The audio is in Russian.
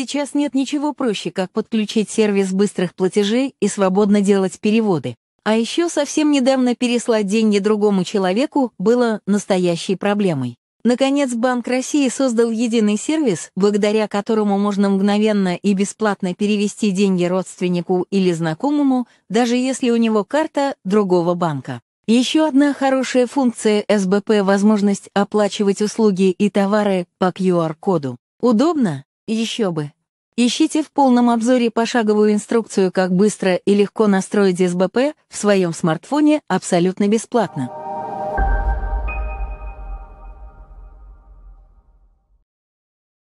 Сейчас нет ничего проще, как подключить сервис быстрых платежей и свободно делать переводы. А еще совсем недавно переслать деньги другому человеку было настоящей проблемой. Наконец, Банк России создал единый сервис, благодаря которому можно мгновенно и бесплатно перевести деньги родственнику или знакомому, даже если у него карта другого банка. Еще одна хорошая функция СБП – возможность оплачивать услуги и товары по QR-коду. Удобно? Еще бы. Ищите в полном обзоре пошаговую инструкцию, как быстро и легко настроить СБП в своем смартфоне абсолютно бесплатно.